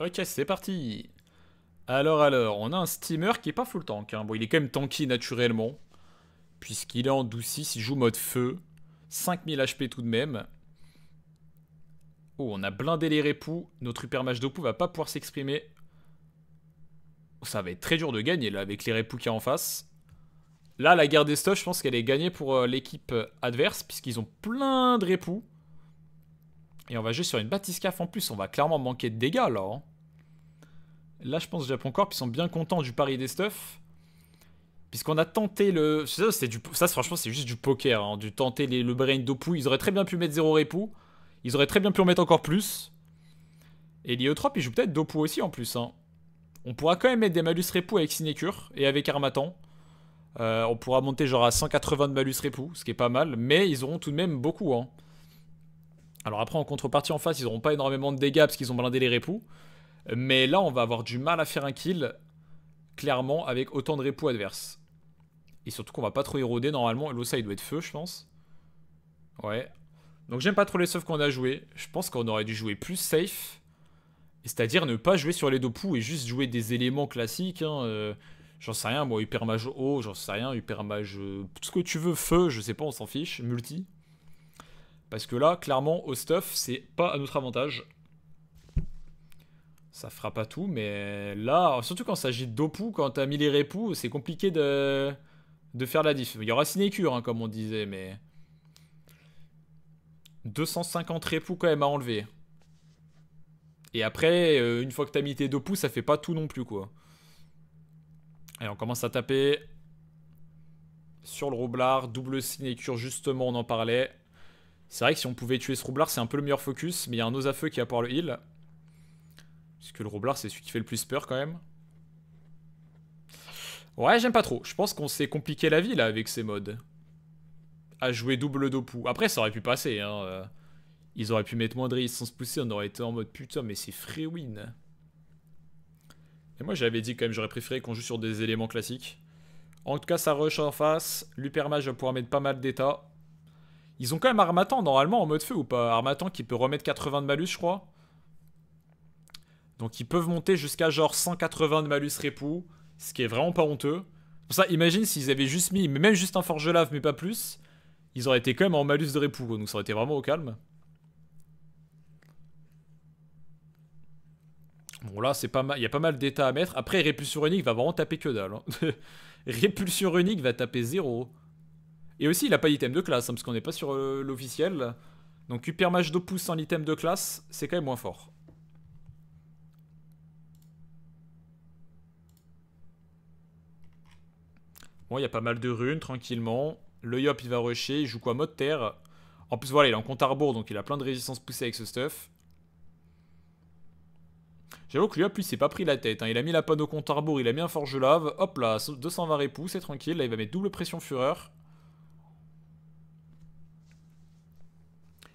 Ok, c'est parti. Alors, alors, on a un steamer qui est pas full tank. Hein. Bon, il est quand même tanky naturellement. Puisqu'il est en 12 il joue mode feu. 5000 HP tout de même. Oh, on a blindé les répoux. Notre hypermage Dopou va pas pouvoir s'exprimer. Ça va être très dur de gagner là avec les répoux y a en face. Là, la guerre des stocks, je pense qu'elle est gagnée pour euh, l'équipe euh, adverse puisqu'ils ont plein de répoux. Et on va jouer sur une batiscaf en plus. On va clairement manquer de dégâts là. Hein. Là, je pense Japon Corp, ils sont bien contents du pari des stuffs. Puisqu'on a tenté le. Ça, c'est du... ça franchement, c'est juste du poker. Dû hein, du tenter le brain d'Opu. Ils auraient très bien pu mettre 0 repou. Ils auraient très bien pu en mettre encore plus. Et l'Iotrope, ils jouent peut-être Dopu aussi en plus. Hein. On pourra quand même mettre des malus repou avec sinécure et avec Armatan. Euh, on pourra monter genre à 180 de malus repou, ce qui est pas mal. Mais ils auront tout de même beaucoup. Hein. Alors après, en contrepartie en face, ils n'auront pas énormément de dégâts parce qu'ils ont blindé les repous. Mais là, on va avoir du mal à faire un kill, clairement, avec autant de repos adverses. Et surtout qu'on va pas trop éroder, normalement. ça il doit être feu, je pense. Ouais. Donc j'aime pas trop les stuff qu'on a joué. Je pense qu'on aurait dû jouer plus safe. C'est-à-dire ne pas jouer sur les dopous et juste jouer des éléments classiques. Hein, euh, j'en sais rien, moi, hypermage haut, j'en sais rien, Hyper mage... Euh, tout ce que tu veux, feu, je sais pas, on s'en fiche, multi. Parce que là, clairement, au stuff, c'est pas à notre avantage ça fera pas tout, mais là, surtout quand il s'agit d'opou, quand t'as mis les répous, c'est compliqué de, de faire la diff. Il y aura sinécure, hein, comme on disait, mais... 250 répoux quand même à enlever. Et après, euh, une fois que t'as mis tes pouces, ça fait pas tout non plus, quoi. Et on commence à taper sur le roublard, double sinécure, justement, on en parlait. C'est vrai que si on pouvait tuer ce roublard, c'est un peu le meilleur focus, mais il y a un os à feu qui apporte pouvoir le heal. Parce que le Roblard, c'est celui qui fait le plus peur quand même. Ouais, j'aime pas trop. Je pense qu'on s'est compliqué la vie là avec ces modes. À jouer double dopou. Après, ça aurait pu passer. Hein, euh. Ils auraient pu mettre moindre sans se pousser. On aurait été en mode putain, mais c'est free win. Et moi, j'avais dit quand même, j'aurais préféré qu'on joue sur des éléments classiques. En tout cas, ça rush en face. L'Upermage va pouvoir mettre pas mal d'état. Ils ont quand même Armatan normalement en mode feu ou pas Armatan qui peut remettre 80 de malus, je crois. Donc ils peuvent monter jusqu'à genre 180 de malus répou, ce qui est vraiment pas honteux. Pour ça, imagine s'ils avaient juste mis, même juste un forge lave, mais pas plus, ils auraient été quand même en malus de repou, donc ça aurait été vraiment au calme. Bon là, c'est pas mal, il y a pas mal d'états à mettre. Après, répulsion unique va vraiment taper que dalle. Hein. répulsion unique va taper 0. Et aussi, il a pas d'item de classe, hein, parce qu'on n'est pas sur euh, l'officiel. Donc, Hypermage d'opus en item de classe, c'est quand même moins fort. il y a pas mal de runes, tranquillement. Le Yop, il va rusher. Il joue quoi Mode terre. En plus, voilà, il est en compte à donc il a plein de résistance poussée avec ce stuff. J'avoue que le Yop, Il s'est pas pris la tête. Hein. Il a mis la panne au compte à rebours, il a mis un forge lave. Hop là, 220 répoux, c'est tranquille. Là, il va mettre double pression fureur.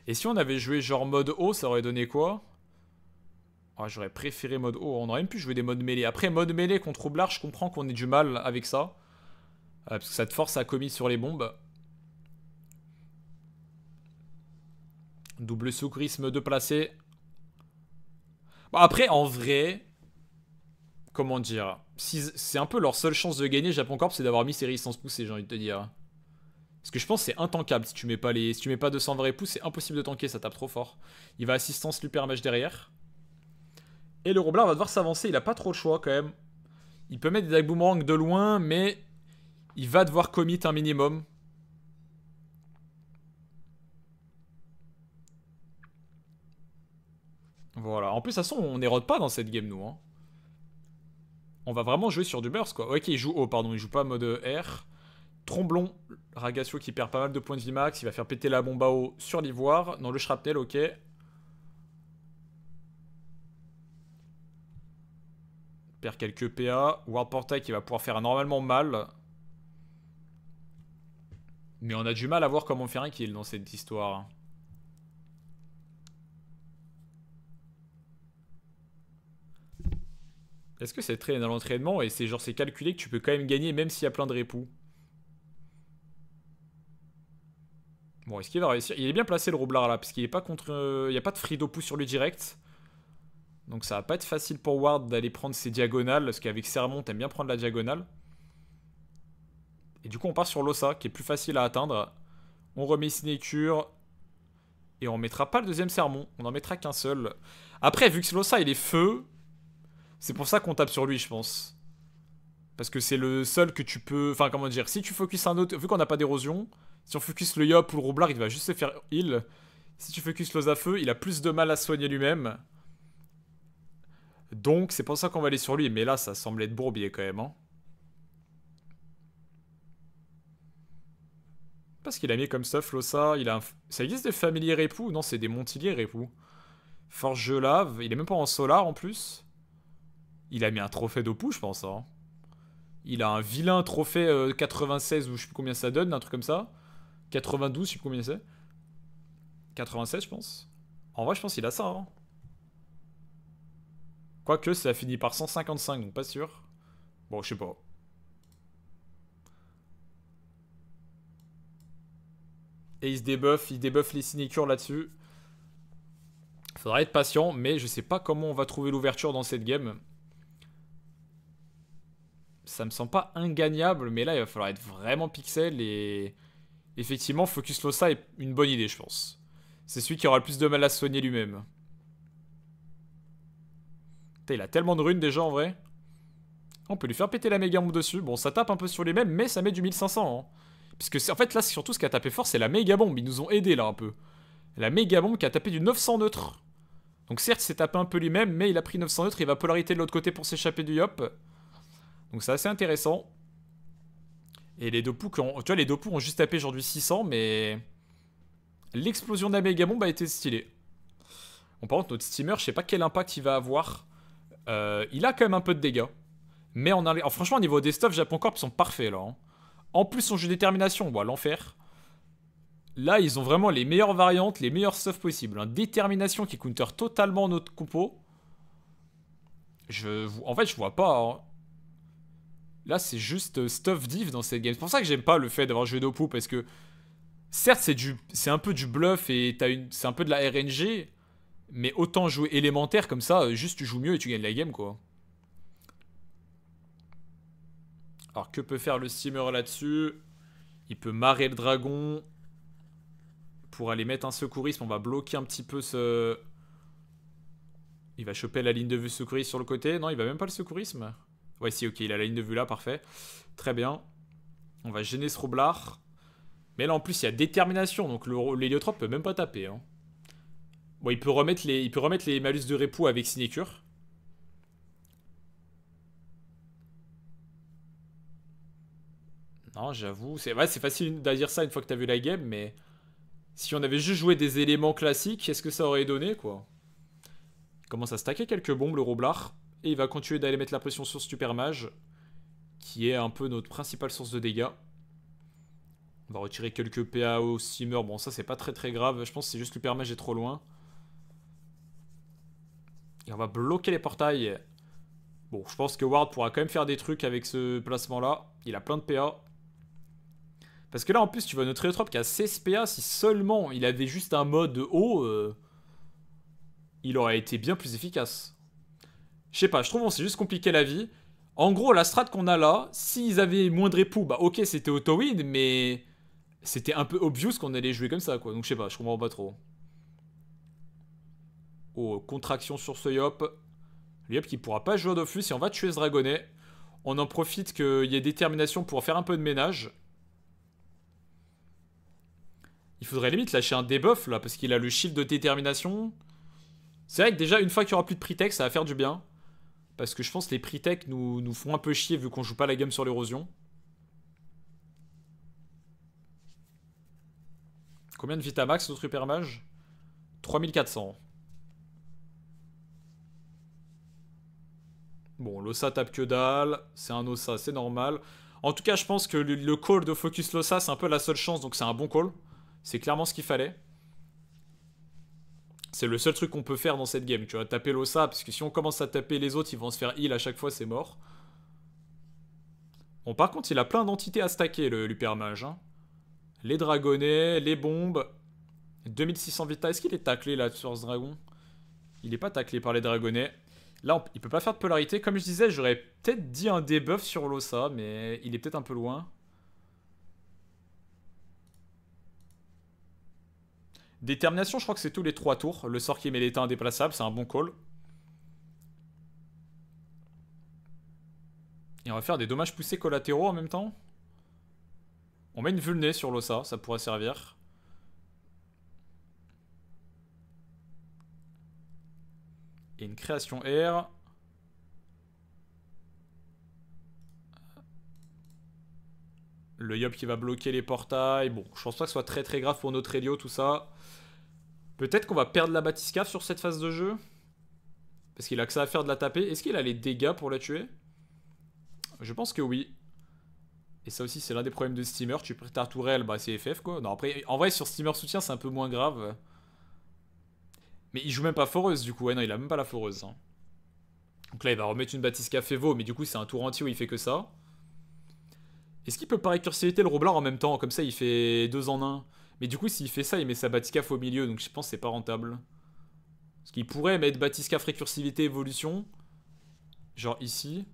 Et si on avait joué genre mode haut, ça aurait donné quoi ah, J'aurais préféré mode haut. On aurait même pu jouer des modes mêlés. Après, mode mêlée contre roublard je comprends qu'on ait du mal avec ça. Ah, parce que cette force a commis sur les bombes. Double soukrisme de placer. Bon, après, en vrai, comment dire C'est un peu leur seule chance de gagner Japon Corp, c'est d'avoir mis ses résistances poussées, j'ai envie de te dire. Parce que je pense que c'est intankable si tu mets pas les, si tu mets pas 200 vrais pouces, c'est impossible de tanker, ça tape trop fort. Il va assistance match derrière. Et le roblin va devoir s'avancer, il a pas trop de choix quand même. Il peut mettre des dagues de loin, mais il va devoir commit un minimum. Voilà. En plus, de toute façon, on n'érode pas dans cette game, nous. Hein. On va vraiment jouer sur du burst, quoi. Ok, il joue haut, pardon. Il joue pas mode R. Tromblon, Ragacio qui perd pas mal de points de vie max. Il va faire péter la bombe à eau sur l'ivoire. Non, le shrapnel, ok. Perd quelques PA. World Portail qui va pouvoir faire normalement mal. Mais on a du mal à voir comment faire un kill dans cette histoire. Est-ce que c'est très dans l'entraînement et c'est genre c'est calculé que tu peux quand même gagner même s'il y a plein de répoux Bon, est-ce qu'il va réussir Il est bien placé le roublard là, parce qu'il est pas contre... Euh, il n'y a pas de Frido pous sur lui direct. Donc ça va pas être facile pour Ward d'aller prendre ses diagonales, parce qu'avec Sermon, t'aimes bien prendre la diagonale. Et du coup, on part sur l'Ossa, qui est plus facile à atteindre. On remet signature Et on mettra pas le deuxième sermon. On en mettra qu'un seul. Après, vu que l'Ossa, il est feu, c'est pour ça qu'on tape sur lui, je pense. Parce que c'est le seul que tu peux... Enfin, comment dire Si tu focus un autre... Vu qu'on n'a pas d'érosion, si on focus le Yop ou le Roublard, il va juste se faire heal. Si tu focus l'osa feu, il a plus de mal à soigner lui-même. Donc, c'est pour ça qu'on va aller sur lui. Mais là, ça semble être bourbier quand même, hein. Parce qu'il a mis comme ça Flossa. Il a Ça existe des familiers époux Non, c'est des montiliers époux Forge lave. Il est même pas en solar en plus. Il a mis un trophée d'opou, je pense. Hein. Il a un vilain trophée 96 euh, ou je sais plus combien ça donne, un truc comme ça. 92, je sais plus combien c'est. 96, je pense. En vrai, je pense qu'il a ça. Hein. Quoique, ça a fini par 155, donc pas sûr. Bon, je sais pas. Et il se débuffe, il débuffe les sinécures là-dessus. Faudra être patient, mais je sais pas comment on va trouver l'ouverture dans cette game. Ça me semble pas ingagnable, mais là il va falloir être vraiment pixel et effectivement Focus Losa est une bonne idée je pense. C'est celui qui aura le plus de mal à soigner lui-même. Il a tellement de runes déjà en vrai. On peut lui faire péter la méga dessus. Bon, ça tape un peu sur les mêmes, mais ça met du 1500. Hein. Parce que, en fait, là, surtout, ce qui a tapé fort, c'est la méga bombe. Ils nous ont aidés, là, un peu. La méga bombe qui a tapé du 900 neutre. Donc, certes, c'est tapé un peu lui-même, mais il a pris 900 neutre. Il va polarité de l'autre côté pour s'échapper du Yop. Donc, c'est assez intéressant. Et les Dopu, qui ont, tu vois, les Dopu ont juste tapé aujourd'hui 600, mais. L'explosion de la méga bombe a été stylée. Bon, par contre, notre steamer, je sais pas quel impact il va avoir. Euh, il a quand même un peu de dégâts. Mais on a... franchement, au niveau des stuffs, Japon Corp, ils sont parfaits là. Hein. En plus, son jeu de détermination, bon, l'enfer. Là, ils ont vraiment les meilleures variantes, les meilleurs stuff possibles. Hein. Détermination qui counter totalement notre compo. Je, en fait, je vois pas. Hein. Là, c'est juste euh, stuff div dans cette game. C'est pour ça que j'aime pas le fait d'avoir joué Dopu, parce que certes, c'est un peu du bluff et c'est un peu de la RNG, mais autant jouer élémentaire comme ça, euh, juste tu joues mieux et tu gagnes la game, quoi. Alors, que peut faire le steamer là-dessus Il peut marrer le dragon pour aller mettre un secourisme. On va bloquer un petit peu ce... Il va choper la ligne de vue secourisme sur le côté. Non, il va même pas le secourisme. Ouais, si, ok, il a la ligne de vue là, parfait. Très bien. On va gêner ce roublard. Mais là, en plus, il y a détermination, donc l'héliotrope peut même pas taper. Bon, hein. il peut remettre les, il peut remettre les malus de repos avec sinécure. j'avoue, c'est facile de dire ça une fois que t'as vu la game, mais si on avait juste joué des éléments classiques, qu'est-ce que ça aurait donné, quoi Il commence à stacker quelques bombes, le Roblard, et il va continuer d'aller mettre la pression sur Supermage, qui est un peu notre principale source de dégâts. On va retirer quelques PA Au Simmer, bon ça c'est pas très très grave, je pense que c'est juste que le Supermage est trop loin. Et on va bloquer les portails. Bon, je pense que Ward pourra quand même faire des trucs avec ce placement-là. Il a plein de PA. Parce que là, en plus, tu vois notre trop qui a 16 PA. Si seulement il avait juste un mode haut, euh, il aurait été bien plus efficace. Je sais pas, je trouve on s'est juste compliqué la vie. En gros, la strat qu'on a là, s'ils avaient moindre époux, bah ok, c'était auto-win, mais c'était un peu obvious qu'on allait jouer comme ça, quoi. Donc je sais pas, je comprends pas trop. Oh, contraction sur ce Yop. Le Yop qui pourra pas jouer d'offus si on va tuer ce dragonnet. On en profite qu'il y ait détermination pour faire un peu de ménage. Il faudrait limite lâcher un debuff là, parce qu'il a le shield de détermination. C'est vrai que déjà, une fois qu'il n'y aura plus de pretech, ça va faire du bien. Parce que je pense que les pre-tech nous, nous font un peu chier vu qu'on joue pas la game sur l'érosion. Combien de Vitamax notre hypermage 3400. Bon, l'Ossa tape que dalle. C'est un Ossa, c'est normal. En tout cas, je pense que le call de Focus Lossa, c'est un peu la seule chance, donc c'est un bon call. C'est clairement ce qu'il fallait. C'est le seul truc qu'on peut faire dans cette game. Tu vois, taper l'ossa, parce que si on commence à taper les autres, ils vont se faire heal à chaque fois, c'est mort. Bon, par contre, il a plein d'entités à stacker, le l'Upermage. Hein. Les dragonnets, les bombes. 2600 vita. Est-ce qu'il est taclé, là, sur ce dragon Il n'est pas taclé par les dragonnets. Là, il il peut pas faire de polarité. Comme je disais, j'aurais peut-être dit un debuff sur l'ossa, mais il est peut-être un peu loin. Détermination, je crois que c'est tous les 3 tours. Le sort qui met l'état indéplaçable, c'est un bon call. Et on va faire des dommages poussés collatéraux en même temps. On met une vulné sur l'ossa, ça pourrait servir. Et une création air. Le Yop qui va bloquer les portails. Bon, je pense pas que ce soit très très grave pour notre Helio tout ça. Peut-être qu'on va perdre la Batiscave sur cette phase de jeu. Parce qu'il a que ça à faire de la taper. Est-ce qu'il a les dégâts pour la tuer Je pense que oui. Et ça aussi, c'est l'un des problèmes de Steamer. Tu prêtes ta tourelle, bah c'est FF quoi. Non, après, en vrai, sur Steamer soutien, c'est un peu moins grave. Mais il joue même pas foreuse du coup. Ouais, non, il a même pas la foreuse. Hein. Donc là, il va remettre une Batisca Févo, mais du coup, c'est un tour entier où il fait que ça. Est-ce qu'il peut pas récursiviter le Roblard en même temps Comme ça, il fait deux en un. Mais du coup, s'il fait ça, il met sa Batiscaf au milieu, donc je pense que c'est pas rentable. Parce qu'il pourrait mettre Batiscaf récursivité évolution, genre ici,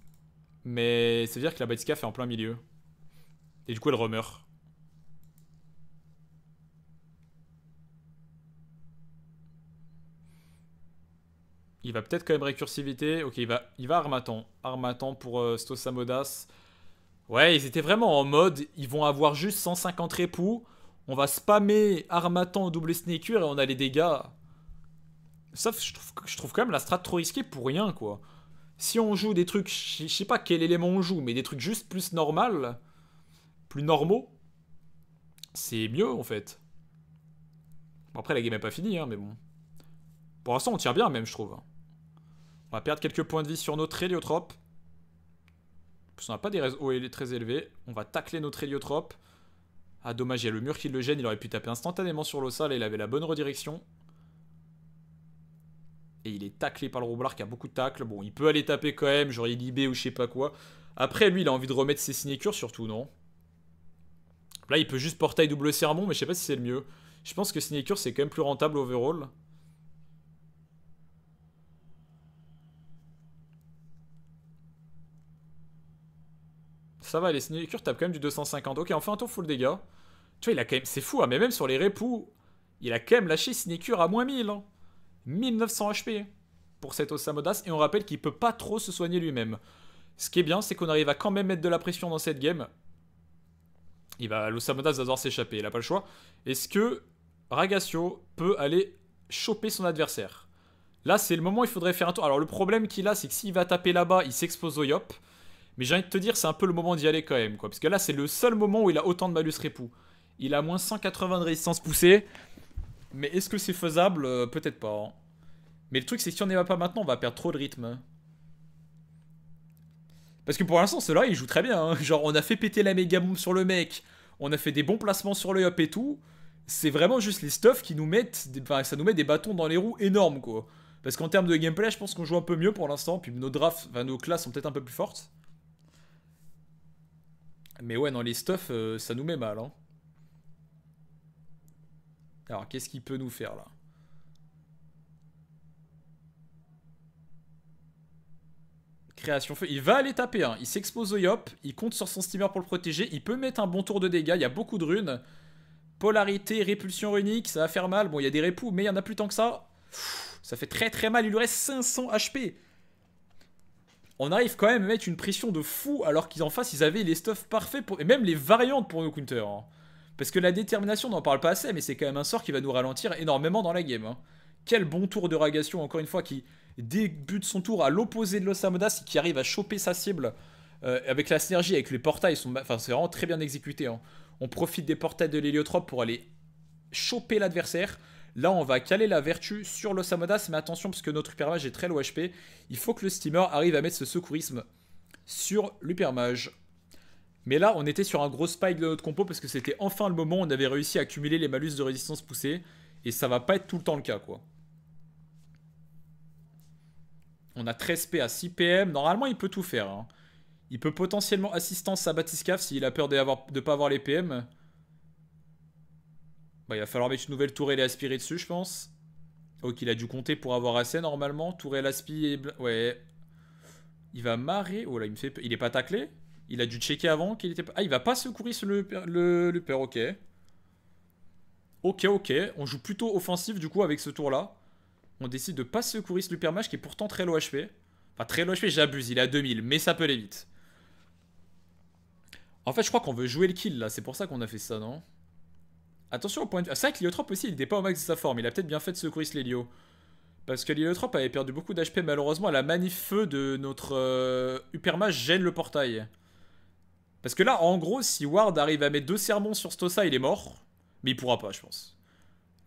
mais c'est veut dire que la Batiscaf est en plein milieu. Et du coup, elle remeurt. Il va peut-être quand même récursivité. Ok, il va, il va Armatan. pour euh, Stosamodas. Ouais, ils étaient vraiment en mode, ils vont avoir juste 150 époux. On va spammer Armatan double sneaker et on a les dégâts. Sauf je je trouve quand même la strat trop risquée pour rien, quoi. Si on joue des trucs, je sais pas quel élément on joue, mais des trucs juste plus normal, plus normaux, c'est mieux, en fait. Bon, après, la game est pas finie, hein, mais bon. Pour l'instant, on tire bien, même, je trouve. On va perdre quelques points de vie sur notre héliotrope. Parce on n'a pas des réseaux très élevés. On va tacler notre héliotrope. Ah dommage, il y a le mur qui le gêne, il aurait pu taper instantanément sur l'ossal et il avait la bonne redirection. Et il est taclé par le roublard qui a beaucoup de tacles. Bon, il peut aller taper quand même, genre il ou je sais pas quoi. Après, lui, il a envie de remettre ses sinécures surtout, non Là, il peut juste portail double sermon, mais je sais pas si c'est le mieux. Je pense que sinécure, c'est quand même plus rentable overall. Ça va, les sinécures tapent quand même du 250. Ok, on fait un tour full dégâts. Tu vois, il a quand même. C'est fou, hein, mais même sur les repous, il a quand même lâché Sinecure à moins 1000. Hein. 1900 HP pour cet Osamodas. Et on rappelle qu'il peut pas trop se soigner lui-même. Ce qui est bien, c'est qu'on arrive à quand même mettre de la pression dans cette game. Il va, l'Osamodas va devoir s'échapper, il a pas le choix. Est-ce que Ragacio peut aller choper son adversaire Là, c'est le moment où il faudrait faire un tour. Alors, le problème qu'il a, c'est que s'il va taper là-bas, il s'expose au Yop. Mais j'ai envie de te dire, c'est un peu le moment d'y aller quand même, quoi. Parce que là, c'est le seul moment où il a autant de malus répou. Il a moins 180 de résistance poussée. Mais est-ce que c'est faisable euh, Peut-être pas. Hein. Mais le truc, c'est que si on n'y va pas maintenant, on va perdre trop de rythme. Parce que pour l'instant, ceux-là, ils jouent très bien. Hein. Genre, on a fait péter la méga sur le mec. On a fait des bons placements sur le up et tout. C'est vraiment juste les stuffs qui nous mettent... Enfin, ça nous met des bâtons dans les roues énormes, quoi. Parce qu'en termes de gameplay, je pense qu'on joue un peu mieux pour l'instant. Puis nos drafts, nos classes sont peut-être un peu plus fortes. Mais ouais, non les stuff euh, ça nous met mal. Hein. Alors, qu'est-ce qu'il peut nous faire là Création feu. Il va aller taper. Hein. Il s'expose au Yop. Il compte sur son steamer pour le protéger. Il peut mettre un bon tour de dégâts. Il y a beaucoup de runes. Polarité, répulsion runique. Ça va faire mal. Bon, il y a des répoux, mais il y en a plus tant que ça. ça fait très très mal. Il lui reste 500 HP on arrive quand même à mettre une pression de fou alors qu'ils en face ils avaient les stuffs parfaits pour... et même les variantes pour nos counters. Hein. Parce que la détermination, n'en parle pas assez, mais c'est quand même un sort qui va nous ralentir énormément dans la game. Hein. Quel bon tour de Ragation, encore une fois, qui débute son tour à l'opposé de l'Osamodas et qui arrive à choper sa cible euh, avec la synergie, avec les portails. Enfin, c'est vraiment très bien exécuté. Hein. On profite des portails de l'héliotrope pour aller choper l'adversaire. Là, on va caler la vertu sur l'Osamodas, mais attention parce que notre hypermage est très low HP. Il faut que le steamer arrive à mettre ce secourisme sur l'hypermage. Mais là, on était sur un gros spike de notre compo parce que c'était enfin le moment où on avait réussi à accumuler les malus de résistance poussée. Et ça va pas être tout le temps le cas, quoi. On a 13p à 6 PM. Normalement, il peut tout faire. Hein. Il peut potentiellement assistance à Batiscaf s'il a peur de ne pas avoir les PM. Bah, il va falloir mettre une nouvelle tour et l'aspirer dessus, je pense. Ok, oh, il a dû compter pour avoir assez normalement. Tourelle, et et. Ouais. Il va marrer. Oh là, il me fait. Il est pas taclé Il a dû checker avant qu'il était pas. Ah, il va pas secourir sur le, le, ok. Ok, ok. On joue plutôt offensif du coup avec ce tour-là. On décide de pas secourir le match qui est pourtant très low HP. Enfin, très low HP, j'abuse, il est à 2000, mais ça peut aller vite. En fait, je crois qu'on veut jouer le kill là, c'est pour ça qu'on a fait ça, non Attention au point de... Ah, c'est vrai que l'Héliotrope aussi, il n'était pas au max de sa forme. Il a peut-être bien fait de secourir l'Hélio. Parce que l'Héliotrope avait perdu beaucoup d'HP. Malheureusement, la manif feu de notre hypermage euh, gêne le portail. Parce que là, en gros, si Ward arrive à mettre deux sermons sur Tosa, il est mort. Mais il pourra pas, je pense.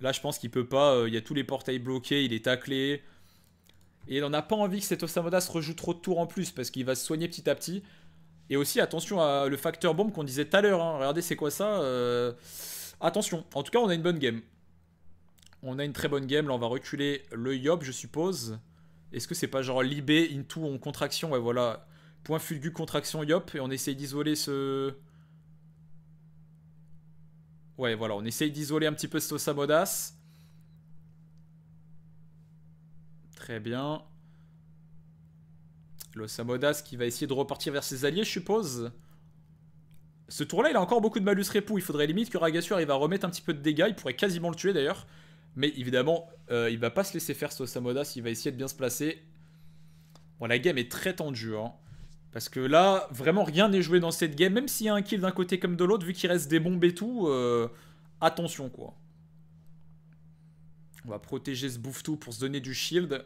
Là, je pense qu'il peut pas. Euh, il y a tous les portails bloqués, il est taclé. Et il n'a a pas envie que cet Osamoda se rejoue trop de tours en plus, parce qu'il va se soigner petit à petit. Et aussi, attention à le facteur bombe qu'on disait tout à l'heure. Hein. Regardez, c'est quoi ça euh, Attention, en tout cas, on a une bonne game. On a une très bonne game. Là, on va reculer le Yop, je suppose. Est-ce que c'est pas genre Libé, Into en contraction Ouais, voilà. Point Fulgu, contraction Yop. Et on essaye d'isoler ce. Ouais, voilà. On essaye d'isoler un petit peu ce Samodas. Très bien. Le Samodas qui va essayer de repartir vers ses alliés, je suppose. Ce tour-là, il a encore beaucoup de malus répou. Il faudrait limite que Ragasu il va remettre un petit peu de dégâts. Il pourrait quasiment le tuer d'ailleurs. Mais évidemment, il euh, il va pas se laisser faire ce Samoda s'il va essayer de bien se placer. Bon, la game est très tendue. Hein. parce que là, vraiment rien n'est joué dans cette game. Même s'il y a un kill d'un côté comme de l'autre, vu qu'il reste des bombes et tout, euh, attention quoi. On va protéger ce bouffe-tout pour se donner du shield.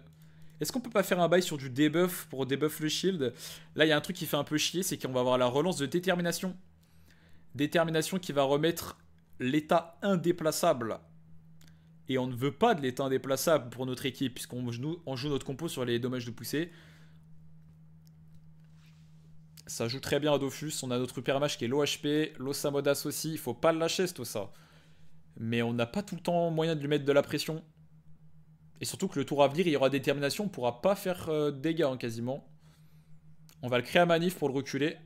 Est-ce qu'on peut pas faire un bail sur du debuff pour debuff le shield Là, il y a un truc qui fait un peu chier, c'est qu'on va avoir la relance de détermination. Détermination qui va remettre l'État indéplaçable. Et on ne veut pas de l'État indéplaçable pour notre équipe, puisqu'on joue, joue notre compo sur les dommages de poussée. Ça joue très bien à Dofus. On a notre match qui est l'OHP HP, aussi. Il faut pas le lâcher, tout ça. Mais on n'a pas tout le temps moyen de lui mettre de la pression. Et surtout que le tour à venir, il y aura détermination. On pourra pas faire euh, dégâts hein, quasiment. On va le créer à manif pour le reculer.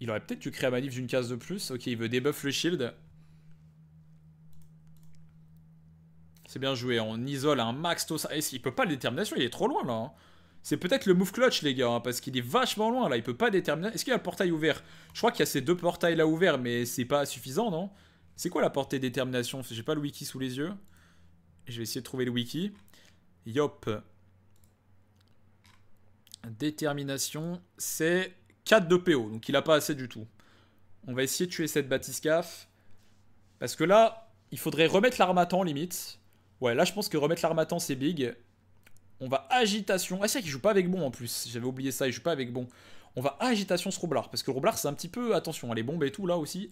Il aurait peut-être dû créer à manif d'une case de plus. Ok, il veut débuff le shield. C'est bien joué, on isole un max ça. Il peut pas le détermination, il est trop loin là. Hein. C'est peut-être le move clutch les gars, hein, parce qu'il est vachement loin là, il peut pas déterminer. Est-ce qu'il y a le portail ouvert Je crois qu'il y a ces deux portails là ouverts, mais c'est pas suffisant non C'est quoi la portée détermination J'ai pas le wiki sous les yeux. Je vais essayer de trouver le wiki. Yop. Détermination, c'est 4 de PO, donc il a pas assez du tout. On va essayer de tuer cette batiscaf. Parce que là, il faudrait remettre l'armatan limite. Ouais, là je pense que remettre l'armatan c'est big. On va agitation. Ah c'est vrai qu'il joue pas avec bon en plus. J'avais oublié ça, il joue pas avec bon. On va agitation ce roublard. Parce que le c'est un petit peu... Attention, hein, les bombes et tout là aussi.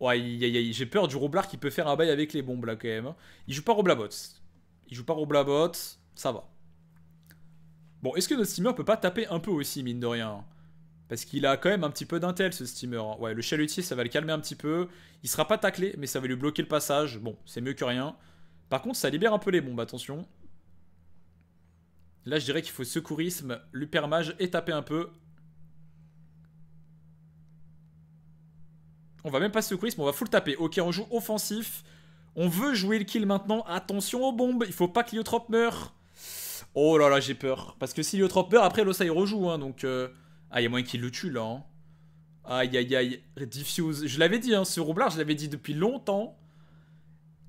Ouais, j'ai peur du roublard qui peut faire un bail avec les bombes là quand même. Hein. Il joue pas Roblavot Il joue pas Roblavot ça va. Bon, est-ce que notre steamer peut pas taper un peu aussi, mine de rien hein parce qu'il a quand même un petit peu d'intel ce steamer. Hein. Ouais, le chalutier, ça va le calmer un petit peu. Il sera pas taclé, mais ça va lui bloquer le passage. Bon, c'est mieux que rien. Par contre, ça libère un peu les bombes, attention. Là, je dirais qu'il faut secourisme, l'upermage et taper un peu. On va même pas secourisme, on va full taper. Ok, on joue offensif. On veut jouer le kill maintenant. Attention aux bombes, il faut pas que Liotrop meure. Oh là là, j'ai peur. Parce que si Liotrop meurt, après il rejoue. Hein, donc euh, ah, il y a moyen qu'il le tue là. Hein. Aïe aïe aïe, Diffuse. Je l'avais dit, hein, ce roublard, je l'avais dit depuis longtemps.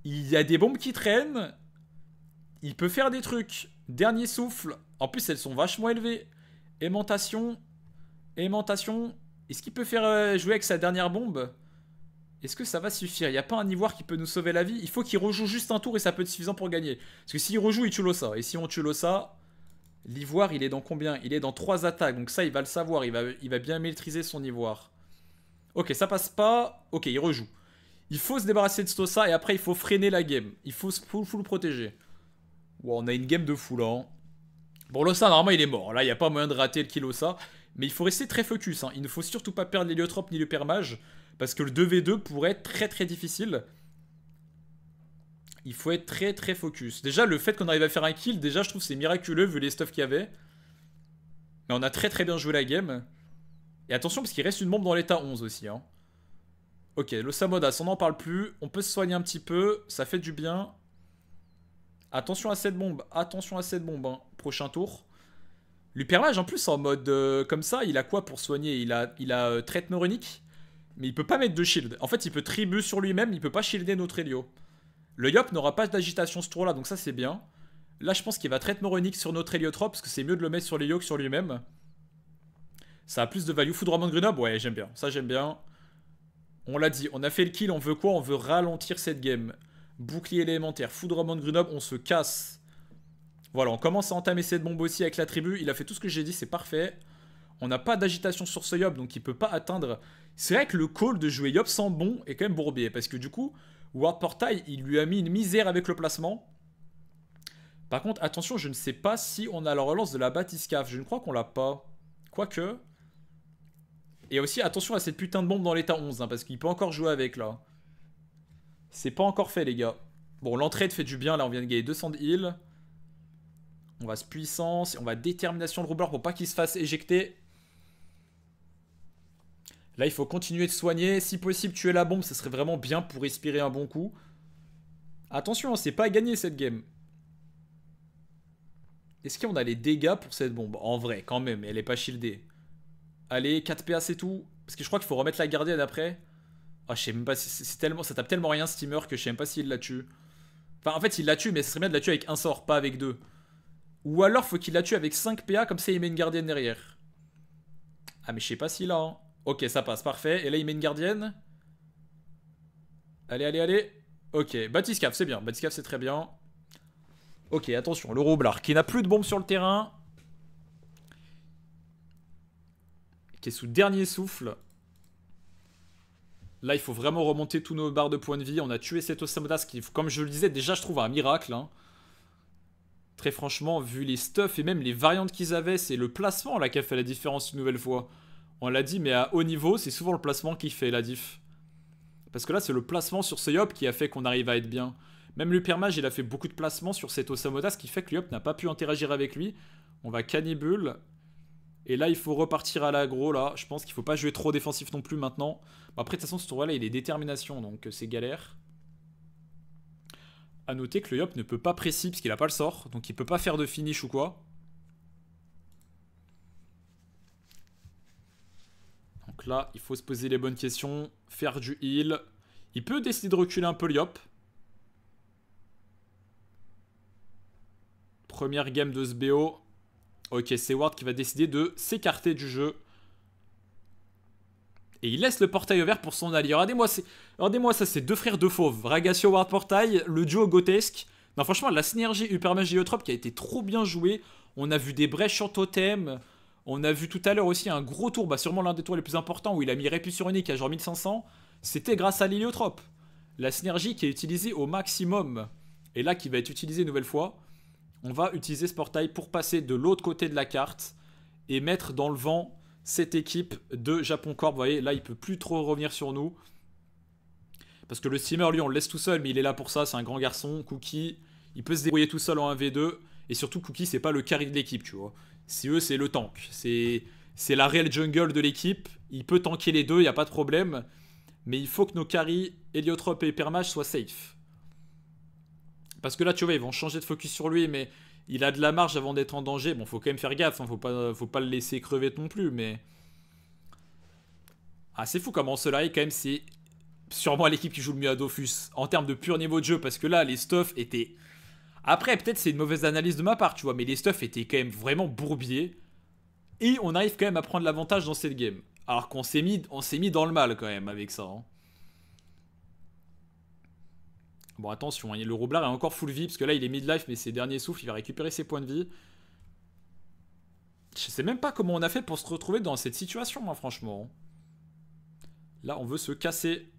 Il y a des bombes qui traînent. Il peut faire des trucs. Dernier souffle. En plus, elles sont vachement élevées. Aimantation. Aimantation. Est-ce qu'il peut faire euh, jouer avec sa dernière bombe Est-ce que ça va suffire Il n'y a pas un ivoire qui peut nous sauver la vie. Il faut qu'il rejoue juste un tour et ça peut être suffisant pour gagner. Parce que s'il rejoue, il tue ça. Et si on tue ça... L'ivoire, il est dans combien Il est dans 3 attaques. Donc ça, il va le savoir. Il va, il va bien maîtriser son ivoire. Ok, ça passe pas. Ok, il rejoue. Il faut se débarrasser de Stossa et après, il faut freiner la game. Il faut le full, full protéger. on a une game de fou là. Hein. Bon, Lossa, normalement, il est mort. Là, il n'y a pas moyen de rater le kill ça. Mais il faut rester très focus. Hein. Il ne faut surtout pas perdre l'héliotrope ni le permage. Parce que le 2v2 pourrait être très très difficile il faut être très très focus. Déjà, le fait qu'on arrive à faire un kill, déjà, je trouve c'est miraculeux vu les stuff qu'il y avait. Mais on a très très bien joué la game. Et attention, parce qu'il reste une bombe dans l'état 11 aussi. Hein. Ok, le on n'en parle plus. On peut se soigner un petit peu, ça fait du bien. Attention à cette bombe, attention à cette bombe. Hein. Prochain tour. L'Upermage, en plus, en mode euh, comme ça, il a quoi pour soigner Il a, il a euh, traite neuronique, mais il peut pas mettre de shield. En fait, il peut tribu sur lui-même, il peut pas shielder notre Helio. Le Yop n'aura pas d'agitation ce tour-là, donc ça c'est bien. Là, je pense qu'il va traiter moronique sur notre Héliotrope, parce que c'est mieux de le mettre sur les Yo que sur lui-même. Ça a plus de value. Foudroiement de Grenoble, ouais, j'aime bien. Ça, j'aime bien. On l'a dit, on a fait le kill, on veut quoi On veut ralentir cette game. Bouclier élémentaire, Foudrement de Grenoble, on se casse. Voilà, on commence à entamer cette bombe aussi avec la tribu. Il a fait tout ce que j'ai dit, c'est parfait. On n'a pas d'agitation sur ce Yop, donc il peut pas atteindre... C'est vrai que le call de jouer Yop sans bon est quand même bourbier, parce que du coup, Ward Portail, il lui a mis une misère avec le placement. Par contre, attention, je ne sais pas si on a la relance de la Batiscaf. Je ne crois qu'on l'a pas. Quoique. Et aussi, attention à cette putain de bombe dans l'état 11, hein, parce qu'il peut encore jouer avec, là. C'est pas encore fait, les gars. Bon, l'entraide fait du bien, là, on vient de gagner 200 de heal. On va se puissance, on va détermination de roubleur pour pas qu'il se fasse éjecter. Là, il faut continuer de soigner. Si possible, tuer la bombe, ce serait vraiment bien pour respirer un bon coup. Attention, hein, c'est pas gagner, cette game. Est-ce qu'on a les dégâts pour cette bombe En vrai, quand même, elle est pas shieldée. Allez, 4 PA, c'est tout. Parce que je crois qu'il faut remettre la gardienne après. Ah, je sais même pas si c'est tellement. Ça tape tellement rien, Steamer, que je sais même pas s'il la tue. Enfin, en fait, il la tue, mais ce serait bien de la tuer avec un sort, pas avec deux. Ou alors, faut qu'il la tue avec 5 PA, comme ça, il met une gardienne derrière. Ah, mais je sais pas s'il a. Hein. Ok, ça passe, parfait. Et là, il met une gardienne. Allez, allez, allez. Ok, Batiscaf, c'est bien. Batiscaf, c'est très bien. Ok, attention, le roublard qui n'a plus de bombes sur le terrain. Qui est sous dernier souffle. Là, il faut vraiment remonter tous nos barres de points de vie. On a tué cet Samodas qui, comme je le disais, déjà, je trouve un miracle. Hein. Très franchement, vu les stuffs et même les variantes qu'ils avaient, c'est le placement là qui a fait la différence une nouvelle fois. On l'a dit, mais à haut niveau, c'est souvent le placement qui fait la diff. Parce que là, c'est le placement sur ce Yop qui a fait qu'on arrive à être bien. Même Lupermage, il a fait beaucoup de placements sur cet Osamoda, ce qui fait que Yop n'a pas pu interagir avec lui. On va Cannibule. Et là, il faut repartir à l'agro, là. Je pense qu'il faut pas jouer trop défensif non plus maintenant. après, de toute façon, ce tour là il est détermination, donc euh, c'est galère. À noter que le Yop ne peut pas précis, parce qu'il a pas le sort. Donc il peut pas faire de finish ou quoi. Donc là, il faut se poser les bonnes questions, faire du heal. Il peut décider de reculer un peu Liop. Première game de ce BO. Ok, c'est Ward qui va décider de s'écarter du jeu. Et il laisse le portail ouvert pour son allié. Regardez-moi ça, c'est deux frères de fauve. Ragatio Ward Portail, le duo Gotesque. Non, franchement, la synergie Hypermage Géotrope qui a été trop bien jouée. On a vu des brèches en totem. On a vu tout à l'heure aussi un gros tour, bah sûrement l'un des tours les plus importants, où il a mis Réput sur Unique à genre 1500. C'était grâce à l'héliotrope. La synergie qui est utilisée au maximum, et là qui va être utilisée une nouvelle fois, on va utiliser ce portail pour passer de l'autre côté de la carte et mettre dans le vent cette équipe de Japon Corp. Vous voyez, là, il peut plus trop revenir sur nous. Parce que le steamer, lui, on le laisse tout seul, mais il est là pour ça. C'est un grand garçon. Cookie, il peut se débrouiller tout seul en 1v2. Et surtout, Cookie, c'est pas le carry de l'équipe, tu vois c'est eux, c'est le tank. C'est, la réelle jungle de l'équipe. Il peut tanker les deux, il n'y a pas de problème. Mais il faut que nos carries, Heliotrope et Permash soient safe. Parce que là, tu vois, ils vont changer de focus sur lui, mais il a de la marge avant d'être en danger. Bon, faut quand même faire gaffe, hein. faut, pas, faut pas le laisser crever non plus, mais. Ah, c'est fou comment cela est, quand même, c'est sûrement l'équipe qui joue le mieux à Dofus en termes de pur niveau de jeu, parce que là, les stuffs étaient après, peut-être c'est une mauvaise analyse de ma part, tu vois, mais les stuffs étaient quand même vraiment bourbiers. Et on arrive quand même à prendre l'avantage dans cette game. Alors qu'on s'est mis, mis dans le mal quand même avec ça. Hein. Bon, attention, hein, le Roublard est encore full vie, parce que là, il est mid-life, mais ses derniers souffles, il va récupérer ses points de vie. Je sais même pas comment on a fait pour se retrouver dans cette situation, moi, hein, franchement. Là, on veut se casser.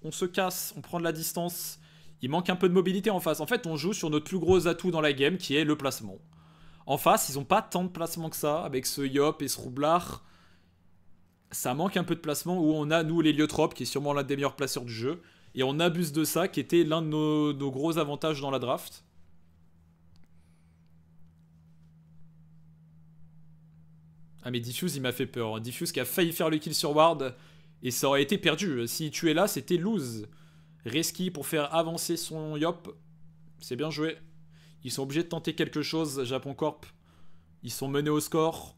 On se casse, on prend de la distance il manque un peu de mobilité en face. En fait, on joue sur notre plus gros atout dans la game qui est le placement. En face, ils n'ont pas tant de placement que ça. Avec ce Yop et ce Roublard, ça manque un peu de placement où on a, nous, l'Héliotrope, qui est sûrement l'un des meilleurs placeurs du jeu. Et on abuse de ça, qui était l'un de nos, gros avantages dans la draft. Ah mais Diffuse, il m'a fait peur. Diffuse qui a failli faire le kill sur Ward, et ça aurait été perdu. S'il tuait là, c'était lose. Reski pour faire avancer son Yop. C'est bien joué. Ils sont obligés de tenter quelque chose, Japon Corp. Ils sont menés au score.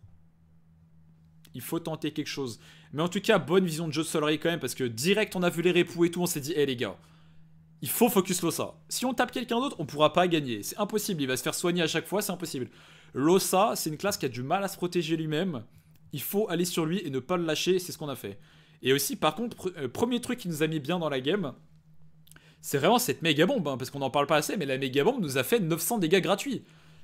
Il faut tenter quelque chose. Mais en tout cas, bonne vision de jeu de Solary quand même, parce que direct, on a vu les repous et tout, on s'est dit, hé eh, les gars, il faut focus Losa. Si on tape quelqu'un d'autre, on pourra pas gagner. C'est impossible, il va se faire soigner à chaque fois, c'est impossible. Losa, c'est une classe qui a du mal à se protéger lui-même. Il faut aller sur lui et ne pas le lâcher, c'est ce qu'on a fait. Et aussi, par contre, euh, premier truc qui nous a mis bien dans la game, c'est vraiment cette méga bombe, hein, parce qu'on n'en parle pas assez, mais la méga bombe nous a fait 900 dégâts gratuits.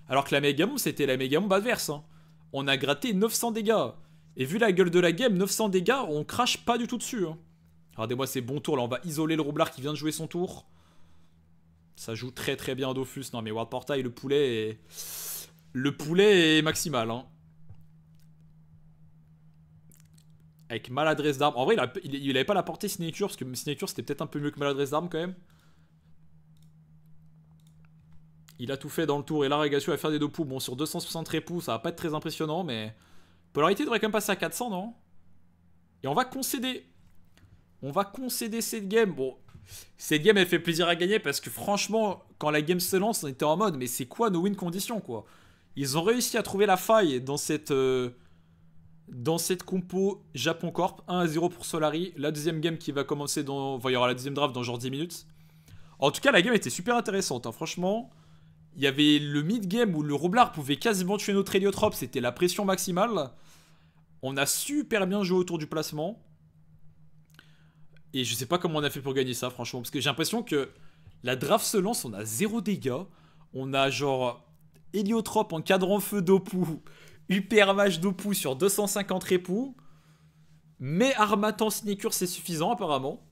Alors que la méga bombe, c'était la méga bombe adverse. Hein. On a gratté 900 dégâts. Et vu la gueule de la game, 900 dégâts, on crache pas du tout dessus. Hein. Regardez-moi ces bons tours, là on va isoler le roublard qui vient de jouer son tour. Ça joue très très bien Dofus. Non mais World Portail, le poulet est... Le poulet est maximal. Hein. avec maladresse d'armes. En vrai, il, avait pas la portée signature, parce que signature c'était peut-être un peu mieux que maladresse d'armes quand même. Il a tout fait dans le tour et là Regatio va faire des poux. Bon, sur 260 repous, ça va pas être très impressionnant, mais polarité devrait quand même passer à 400, non Et on va concéder. On va concéder cette game. Bon, cette game elle fait plaisir à gagner parce que franchement, quand la game se lance, on était en mode, mais c'est quoi nos win conditions quoi Ils ont réussi à trouver la faille dans cette. Euh, dans cette compo Japon Corp, 1 à 0 pour Solari. La deuxième game qui va commencer dans. Enfin, il y aura la deuxième draft dans genre 10 minutes. En tout cas, la game était super intéressante. Hein. Franchement, il y avait le mid-game où le Roblard pouvait quasiment tuer notre Heliotrope. C'était la pression maximale. On a super bien joué autour du placement. Et je sais pas comment on a fait pour gagner ça, franchement. Parce que j'ai l'impression que la draft se lance, on a zéro dégâts. On a genre Heliotrope en cadran feu d'Opu match d'Opou sur 250 répoux. Mais Armatan sinécure, c'est suffisant apparemment.